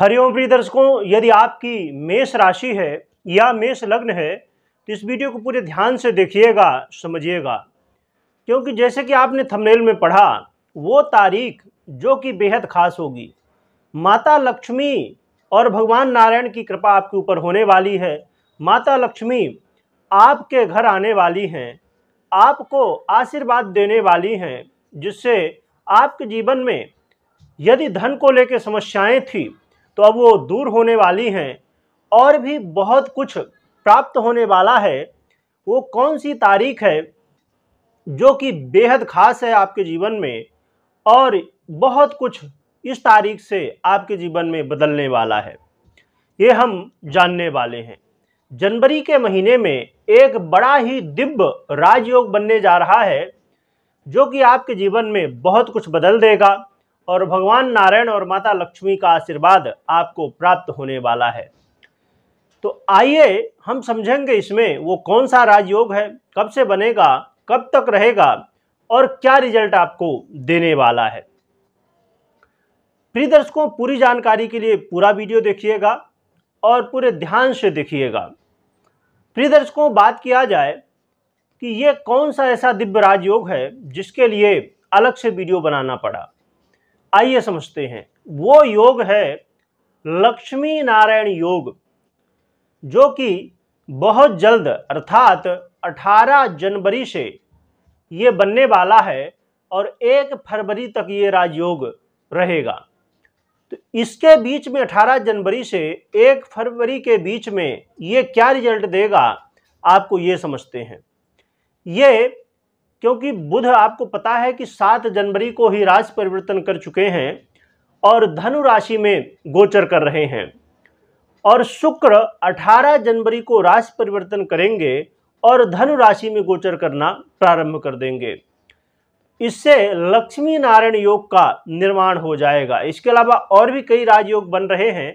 हरिओम प्रिय दर्शकों यदि आपकी मेष राशि है या मेष लग्न है तो इस वीडियो को पूरे ध्यान से देखिएगा समझिएगा क्योंकि जैसे कि आपने थंबनेल में पढ़ा वो तारीख जो कि बेहद खास होगी माता लक्ष्मी और भगवान नारायण की कृपा आपके ऊपर होने वाली है माता लक्ष्मी आपके घर आने वाली हैं आपको आशीर्वाद देने वाली हैं जिससे आपके जीवन में यदि धन को लेकर समस्याएं थी तो अब वो दूर होने वाली हैं और भी बहुत कुछ प्राप्त होने वाला है वो कौन सी तारीख है जो कि बेहद खास है आपके जीवन में और बहुत कुछ इस तारीख से आपके जीवन में बदलने वाला है ये हम जानने वाले हैं जनवरी के महीने में एक बड़ा ही दिव्य राजयोग बनने जा रहा है जो कि आपके जीवन में बहुत कुछ बदल देगा और भगवान नारायण और माता लक्ष्मी का आशीर्वाद आपको प्राप्त होने वाला है तो आइए हम समझेंगे इसमें वो कौन सा राजयोग है कब से बनेगा कब तक रहेगा और क्या रिजल्ट आपको देने वाला है प्रिय दर्शकों पूरी जानकारी के लिए पूरा वीडियो देखिएगा और पूरे ध्यान से देखिएगा प्रिय दर्शकों बात किया जाए कि ये कौन सा ऐसा दिव्य राजयोग है जिसके लिए अलग से वीडियो बनाना पड़ा आइए समझते हैं वो योग है लक्ष्मी नारायण योग जो कि बहुत जल्द अर्थात 18 जनवरी से ये बनने वाला है और 1 फरवरी तक ये राजयोग रहेगा तो इसके बीच में 18 जनवरी से 1 फरवरी के बीच में ये क्या रिजल्ट देगा आपको ये समझते हैं ये क्योंकि बुध आपको पता है कि सात जनवरी को ही राशि परिवर्तन कर चुके हैं और धनु राशि में गोचर कर रहे हैं और शुक्र 18 जनवरी को राशि परिवर्तन करेंगे और धनु राशि में गोचर करना प्रारंभ कर देंगे इससे लक्ष्मी नारायण योग का निर्माण हो जाएगा इसके अलावा और भी कई राजयोग बन रहे हैं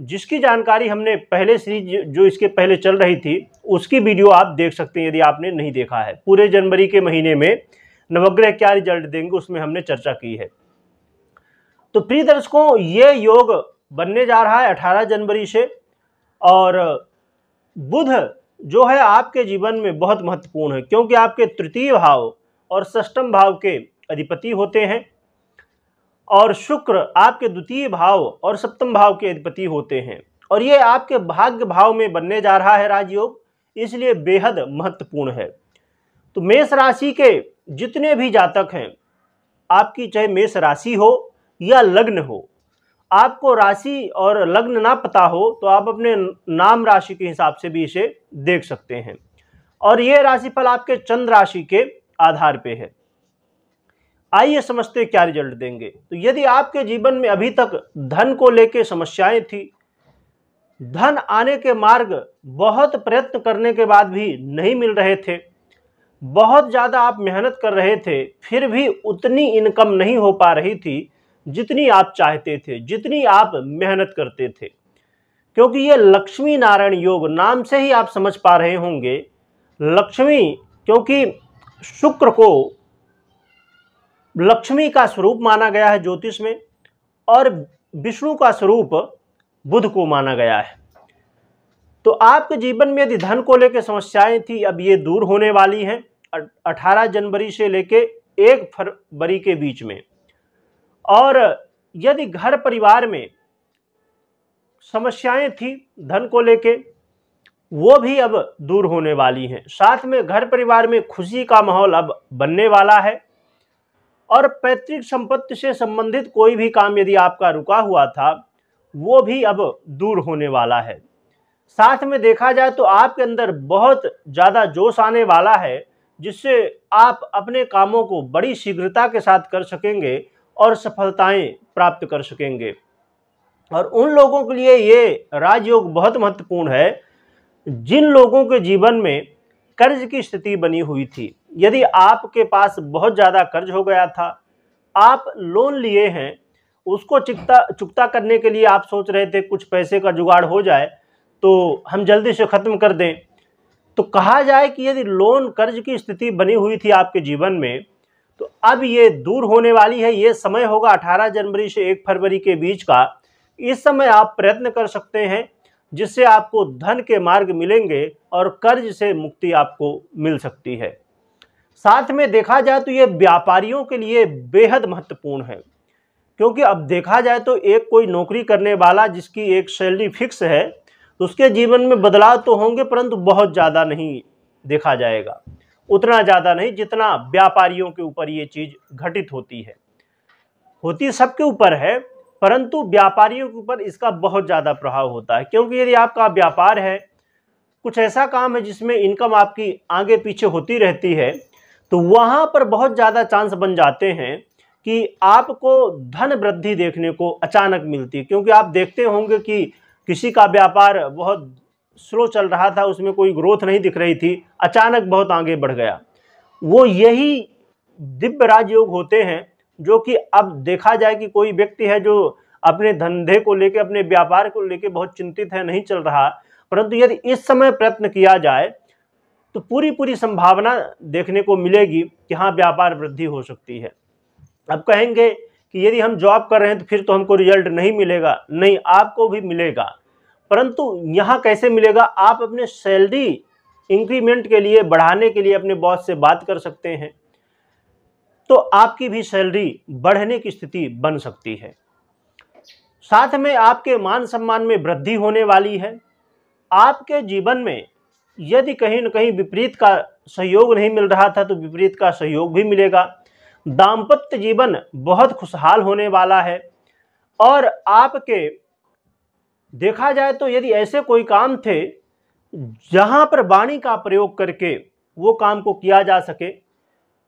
जिसकी जानकारी हमने पहले सीरीज जो इसके पहले चल रही थी उसकी वीडियो आप देख सकते हैं यदि आपने नहीं देखा है पूरे जनवरी के महीने में नवग्रह क्या रिजल्ट देंगे उसमें हमने चर्चा की है तो प्रिय दर्शकों ये योग बनने जा रहा है 18 जनवरी से और बुध जो है आपके जीवन में बहुत महत्वपूर्ण है क्योंकि आपके तृतीय भाव और सष्टम भाव के अधिपति होते हैं और शुक्र आपके द्वितीय भाव और सप्तम भाव के अधिपति होते हैं और ये आपके भाग्य भाव में बनने जा रहा है राजयोग इसलिए बेहद महत्वपूर्ण है तो मेष राशि के जितने भी जातक हैं आपकी चाहे मेष राशि हो या लग्न हो आपको राशि और लग्न ना पता हो तो आप अपने नाम राशि के हिसाब से भी इसे देख सकते हैं और ये राशिफल आपके चंद्र राशि के आधार पे है आइए समझते क्या रिजल्ट देंगे तो यदि आपके जीवन में अभी तक धन को लेके समस्याएं थी धन आने के मार्ग बहुत प्रयत्न करने के बाद भी नहीं मिल रहे थे बहुत ज़्यादा आप मेहनत कर रहे थे फिर भी उतनी इनकम नहीं हो पा रही थी जितनी आप चाहते थे जितनी आप मेहनत करते थे क्योंकि ये लक्ष्मी नारायण योग नाम से ही आप समझ पा रहे होंगे लक्ष्मी क्योंकि शुक्र को लक्ष्मी का स्वरूप माना गया है ज्योतिष में और विष्णु का स्वरूप बुध को माना गया है तो आपके जीवन में यदि धन को लेकर समस्याएं थी अब ये दूर होने वाली हैं 18 जनवरी से लेके एक फरवरी के बीच में और यदि घर परिवार में समस्याएं थी धन को लेके वो भी अब दूर होने वाली हैं साथ में घर परिवार में खुशी का माहौल अब बनने वाला है और पैतृक संपत्ति से संबंधित कोई भी काम यदि आपका रुका हुआ था वो भी अब दूर होने वाला है साथ में देखा जाए तो आपके अंदर बहुत ज़्यादा जोश आने वाला है जिससे आप अपने कामों को बड़ी शीघ्रता के साथ कर सकेंगे और सफलताएं प्राप्त कर सकेंगे और उन लोगों के लिए ये राजयोग बहुत महत्वपूर्ण है जिन लोगों के जीवन में कर्ज की स्थिति बनी हुई थी यदि आपके पास बहुत ज़्यादा कर्ज हो गया था आप लोन लिए हैं उसको चुकता चुकता करने के लिए आप सोच रहे थे कुछ पैसे का जुगाड़ हो जाए तो हम जल्दी से ख़त्म कर दें तो कहा जाए कि यदि लोन कर्ज की स्थिति बनी हुई थी आपके जीवन में तो अब ये दूर होने वाली है ये समय होगा 18 जनवरी से 1 फरवरी के बीच का इस समय आप प्रयत्न कर सकते हैं जिससे आपको धन के मार्ग मिलेंगे और कर्ज से मुक्ति आपको मिल सकती है साथ में देखा जाए तो ये व्यापारियों के लिए बेहद महत्वपूर्ण है क्योंकि अब देखा जाए तो एक कोई नौकरी करने वाला जिसकी एक सैलरी फिक्स है तो उसके जीवन में बदलाव तो होंगे परंतु बहुत ज़्यादा नहीं देखा जाएगा उतना ज़्यादा नहीं जितना व्यापारियों के ऊपर ये चीज़ घटित होती है होती सबके ऊपर है परंतु व्यापारियों के ऊपर इसका बहुत ज़्यादा प्रभाव होता है क्योंकि यदि आपका व्यापार है कुछ ऐसा काम है जिसमें इनकम आपकी आगे पीछे होती रहती है तो वहाँ पर बहुत ज़्यादा चांस बन जाते हैं कि आपको धन वृद्धि देखने को अचानक मिलती है क्योंकि आप देखते होंगे कि किसी का व्यापार बहुत स्लो चल रहा था उसमें कोई ग्रोथ नहीं दिख रही थी अचानक बहुत आगे बढ़ गया वो यही दिव्य राजयोग होते हैं जो कि अब देखा जाए कि कोई व्यक्ति है जो अपने धंधे को लेकर अपने व्यापार को लेकर बहुत चिंतित है नहीं चल रहा परंतु यदि इस समय प्रयत्न किया जाए तो पूरी पूरी संभावना देखने को मिलेगी कि हाँ व्यापार वृद्धि हो सकती है अब कहेंगे कि यदि हम जॉब कर रहे हैं तो फिर तो हमको रिजल्ट नहीं मिलेगा नहीं आपको भी मिलेगा परंतु यहाँ कैसे मिलेगा आप अपने सैलरी इंक्रीमेंट के लिए बढ़ाने के लिए अपने बॉस से बात कर सकते हैं तो आपकी भी सैलरी बढ़ने की स्थिति बन सकती है साथ में आपके मान सम्मान में वृद्धि होने वाली है आपके जीवन में यदि कहीं न कहीं विपरीत का सहयोग नहीं मिल रहा था तो विपरीत का सहयोग भी मिलेगा दाम्पत्य जीवन बहुत खुशहाल होने वाला है और आपके देखा जाए तो यदि ऐसे कोई काम थे जहाँ पर वाणी का प्रयोग करके वो काम को किया जा सके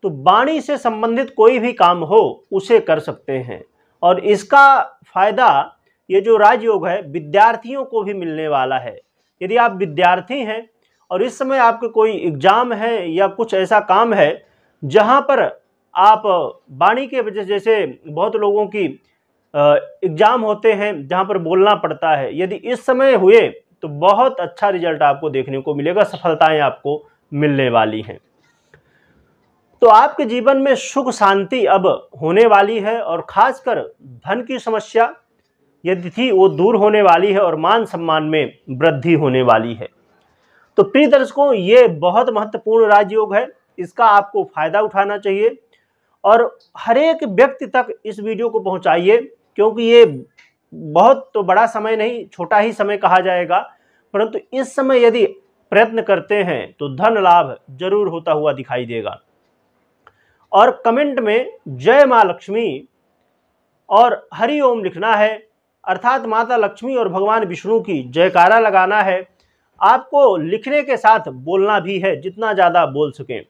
तो वाणी से संबंधित कोई भी काम हो उसे कर सकते हैं और इसका फायदा ये जो राजयोग है विद्यार्थियों को भी मिलने वाला है यदि आप विद्यार्थी हैं और इस समय आपके कोई एग्ज़ाम है या कुछ ऐसा काम है जहाँ पर आप वाणी के वजह जैसे बहुत लोगों की एग्ज़ाम होते हैं जहाँ पर बोलना पड़ता है यदि इस समय हुए तो बहुत अच्छा रिजल्ट आपको देखने को मिलेगा सफलताएं आपको मिलने वाली हैं तो आपके जीवन में सुख शांति अब होने वाली है और खासकर धन की समस्या यदि थी वो दूर होने वाली है और मान सम्मान में वृद्धि होने वाली है तो प्रिय दर्शकों ये बहुत महत्वपूर्ण राजयोग है इसका आपको फायदा उठाना चाहिए और हर एक व्यक्ति तक इस वीडियो को पहुंचाइए क्योंकि ये बहुत तो बड़ा समय नहीं छोटा ही समय कहा जाएगा परंतु इस समय यदि प्रयत्न करते हैं तो धन लाभ जरूर होता हुआ दिखाई देगा और कमेंट में जय माँ लक्ष्मी और हरि ओम लिखना है अर्थात माता लक्ष्मी और भगवान विष्णु की जयकारा लगाना है आपको लिखने के साथ बोलना भी है जितना ज़्यादा बोल सकें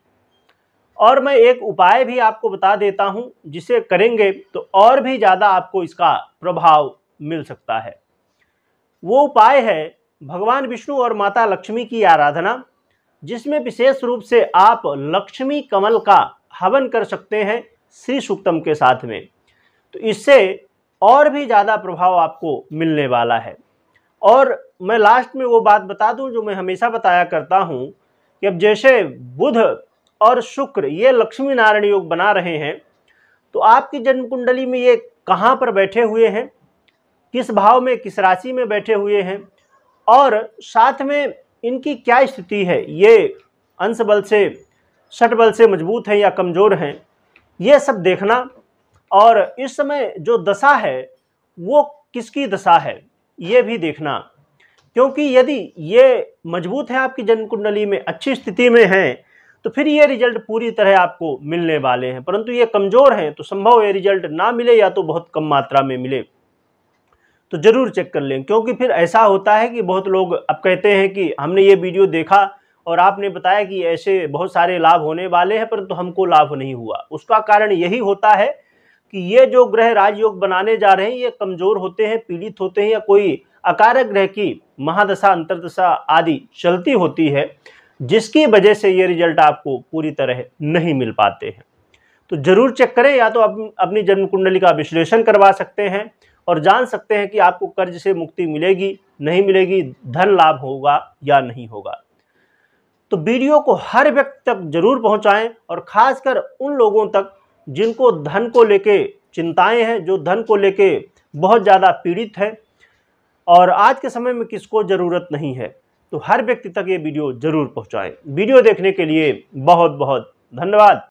और मैं एक उपाय भी आपको बता देता हूँ जिसे करेंगे तो और भी ज़्यादा आपको इसका प्रभाव मिल सकता है वो उपाय है भगवान विष्णु और माता लक्ष्मी की आराधना जिसमें विशेष रूप से आप लक्ष्मी कमल का हवन कर सकते हैं श्री सुक्तम के साथ में तो इससे और भी ज़्यादा प्रभाव आपको मिलने वाला है और मैं लास्ट में वो बात बता दूं जो मैं हमेशा बताया करता हूं कि अब जैसे बुध और शुक्र ये लक्ष्मी नारायण योग बना रहे हैं तो आपकी जन्म कुंडली में ये कहाँ पर बैठे हुए हैं किस भाव में किस राशि में बैठे हुए हैं और साथ में इनकी क्या स्थिति है ये अंश बल से शट बल से मजबूत हैं या कमज़ोर हैं ये सब देखना और इस समय जो दशा है वो किसकी दशा है ये भी देखना क्योंकि यदि ये मजबूत है आपकी जन्म कुंडली में अच्छी स्थिति में हैं तो फिर ये रिजल्ट पूरी तरह आपको मिलने वाले हैं परंतु ये कमज़ोर हैं तो संभव ये रिजल्ट ना मिले या तो बहुत कम मात्रा में मिले तो ज़रूर चेक कर लें क्योंकि फिर ऐसा होता है कि बहुत लोग अब कहते हैं कि हमने ये वीडियो देखा और आपने बताया कि ऐसे बहुत सारे लाभ होने वाले हैं परंतु तो हमको लाभ नहीं हुआ उसका कारण यही होता है कि ये जो ग्रह राजयोग बनाने जा रहे हैं ये कमजोर होते हैं पीड़ित होते हैं या कोई अकार ग्रह की महादशा अंतरदशा आदि चलती होती है जिसकी वजह से ये रिजल्ट आपको पूरी तरह नहीं मिल पाते हैं तो जरूर चेक करें या तो आप अपनी जन्म कुंडली का विश्लेषण करवा सकते हैं और जान सकते हैं कि आपको कर्ज से मुक्ति मिलेगी नहीं मिलेगी धन लाभ होगा या नहीं होगा तो वीडियो को हर व्यक्ति तक जरूर पहुंचाएं और खासकर उन लोगों तक जिनको धन को लेके चिंताएं हैं जो धन को लेके बहुत ज़्यादा पीड़ित हैं और आज के समय में किसको ज़रूरत नहीं है तो हर व्यक्ति तक ये वीडियो ज़रूर पहुँचाएँ वीडियो देखने के लिए बहुत बहुत धन्यवाद